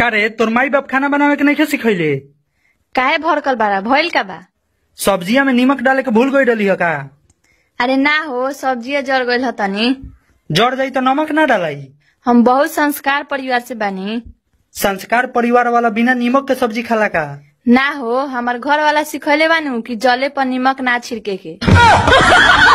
करे तुर माई बाप खाना बनावे के नहीं सीख ले काहे भड़कल बारा भइल का बा सब्जिया में नीमक डाले के भूल गई डली का अरे ना हो सब्जिया जड़ गई ह तनी जड़ जाई तो नमक ना डालाई हम बहुत संस्कार परिवार से बानी संस्कार परिवार वाला बिना नीमक के सब्जी खाला का ना हो हमार घर वाला सिखले बानू कि जले पर नीमक ना छिड़के के